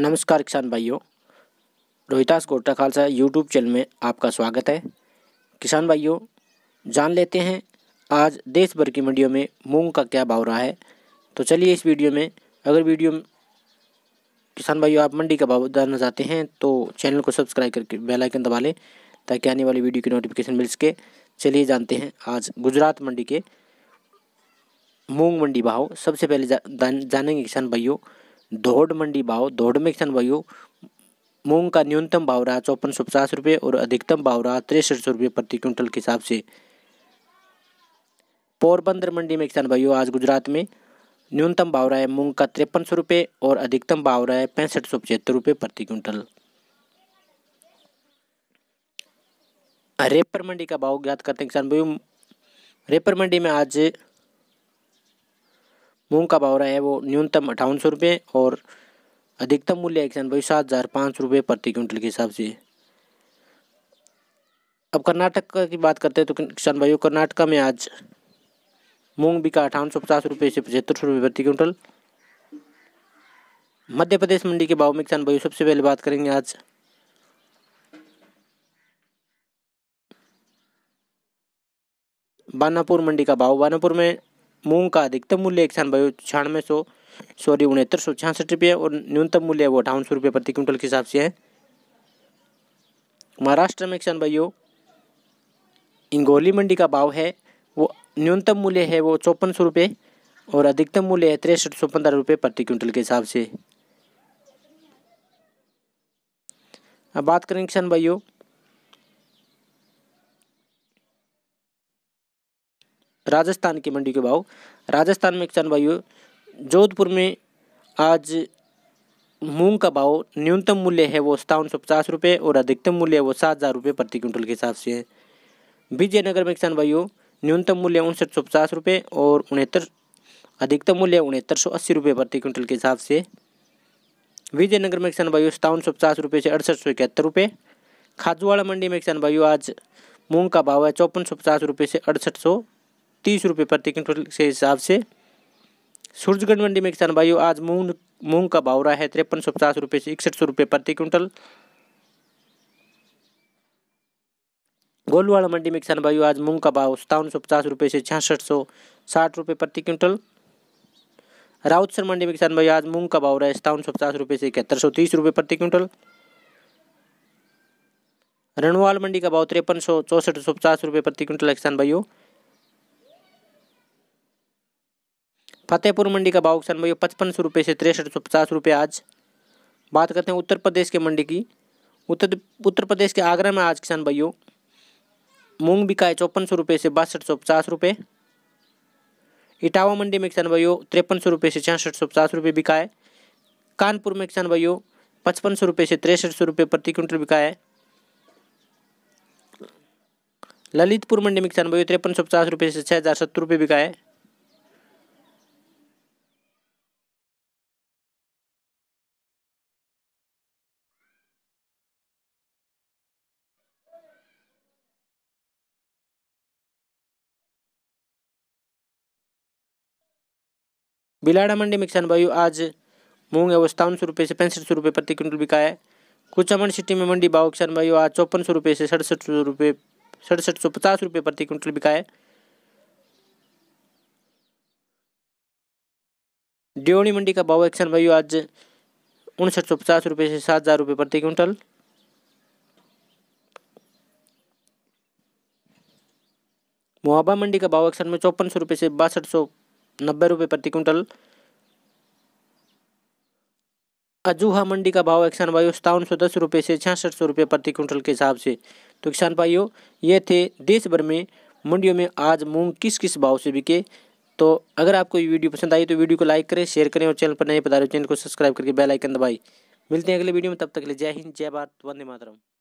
नमस्कार किसान भाइयों रोहितास कोटा खालसा यूट्यूब चैनल में आपका स्वागत है किसान भाइयों जान लेते हैं आज देश भर की मंडियों में मूंग का क्या भाव रहा है तो चलिए इस वीडियो में अगर वीडियो किसान भाइयों आप मंडी का भाव जानना चाहते हैं तो चैनल को सब्सक्राइब करके बेल आइकन दबा लें ताकि आने वाली वीडियो की नोटिफिकेशन मिल सके चलिए जानते हैं आज गुजरात मंडी के मूंग मंडी भाव सबसे पहले जा, जानेंगे किसान भाइयों दौड़ मंडी भाव दौड़ में किसान मूंग का न्यूनतम भाव रहा चौपन सौ पचास रुपये और अधिकतम भाव रहा तिरसठ सौ रुपये प्रति क्विंटल के हिसाब से पोरबंदर मंडी में किसान भाइयों आज गुजरात में न्यूनतम भाव रहा है मूंग का तिरपन सौ रुपये और अधिकतम भाव रहा है पैंसठ सौ पचहत्तर रुपये प्रति क्विंटल रेपर मंडी का भाव ज्ञात करते हैं किसान भाइयों रेपर मंडी में आज मूंग का भाव रहा है वो न्यूनतम अठावन सौ रुपये और अधिकतम मूल्य किसान भाई सात हज़ार पाँच रुपये प्रति क्विंटल के हिसाब से अब कर्नाटक की बात करते हैं तो किसान भाइयों कर्नाटक में आज मूंग बिका अठावन सौ पचास रुपये से पचहत्तर सौ रुपये प्रति क्विंटल मध्य प्रदेश मंडी के भाव में किसान भाइयों सबसे पहले बात करेंगे आज बानापुर मंडी का भाव बानापुर में मूंग का अधिकतम मूल्य एक सौ छियानवे सौ सॉरी उनहत्तर सौ छियासठ रुपये और न्यूनतम मूल्य वो अठावन सौ रुपये प्रति क्विंटल के हिसाब से है महाराष्ट्र में एक किसान भाइयों इंगोली मंडी का भाव है वो न्यूनतम मूल्य है वो चौपन सौ रुपये और अधिकतम मूल्य है तिरसठ सौ पंद्रह रुपये प्रति क्विंटल के हिसाब से अब बात करें किसान भाइयों राजस्थान की मंडी के भाव राजस्थान में किसान भाइयों जोधपुर में आज मूंग का भाव न्यूनतम मूल्य है वो सतावन सौ पचास रुपये और अधिकतम मूल्य है वो सात हज़ार रुपये प्रति क्विंटल के हिसाब से है विजयनगर में किसान भाइयों न्यूनतम मूल्य उनसठ सौ पचास रुपये और उनहत्तर अधिकतम मूल्य उनहत्तर सौ अस्सी रुपये प्रति क्विंटल के हिसाब से विजयनगर में किसान भाइयों सतावन सौ पचास रुपये से अड़सठ सौ इकहत्तर रुपये खाजुवाड़ा मंडी में किसान भाइयों आज मूंग का भाव है चौपन सौ पचास रुपये से अड़सठ सौ तीस रुपये प्रति क्विंटल के हिसाब से सूरजगंज मंडी में किसान भाइयों आज मूंग मूंग का भाव रहा है तिरपन सौ पचास रुपये से इकसठ सौ रुपये प्रति क्विंटल गोलवाड़ा मंडी में किसान भाइयों आज मूंग का भाव सतावन सौ पचास रुपये से छियासठ सौ साठ रुपये प्रति क्विंटल राउतसर मंडी में किसान भाई आज मूंग का भाव रहा है सतावन सौ पचास रुपये से इकहत्तर सौ तीस रुपये प्रति क्विंटल रणवाल मंडी का भाव तिरपन सौ चौसठ सौ पचास रुपये प्रति क्विंटल किसान भाइयों फतेहपुर मंडी का भाव किसान भैया पचपन सौ रुपये से तिरसठ सौ पचास रुपये आज बात करते हैं उत्तर प्रदेश के मंडी की उत्तर उत्तर प्रदेश के आगरा में आज किसान भाइयों मूंग बिका है चौपन सौ रुपये से बासठ सौ पचास रुपये इटावा मंडी में किसान भाइयों तिरपन सौ रुपये से छियासठ सौ पचास रुपये बिका है कानपुर में किसान भाइयों पचपन सौ रुपये से तिरसठ सौ रुपये प्रति क्विंटल बिका है ललितपुर मंडी में किसान भाइयों तिरपन सौ पचास रुपये से छः हज़ार सत्तर रुपये बिका है बिलाड़ा मंडी में किसान भाइयों आज मूंग है वो सत्तावन सौ रुपये से पैंसठ सौ रुपये प्रति क्विंटल बिका है कुचामन सिटी में मंडी भाव किसान भाइयों आज चौपन सौ रुपये से सड़सठ सौ रुपये सड़सठ सौ पचास रुपये प्रति क्विंटल बिका है ड्योणी मंडी का भाव किसान भाइयों आज उनसठ सौ पचास रुपये से सात हज़ार रुपये प्रति क्विंटल मोहाबा मंडी का भाव एक्शन में चौपन सौ रुपये से बासठ सौ नब्बे रुपये प्रति क्विंटल अजूहा मंडी का भाव है किसान भाइयों सतावन सौ दस रुपये से छियासठ सौ रुपये प्रति क्विंटल के हिसाब से तो किसान भाइयों ये थे देश भर में मंडियों में आज मूंग किस किस भाव से बिके तो अगर आपको ये वीडियो पसंद आई तो वीडियो को लाइक करें शेयर करें और चैनल पर नए पता चैनल को सब्सक्राइब करके बेल आइकन मिलते हैं अगले वीडियो में तब तक के लिए जय हिंद जय भारत वंदे मातरम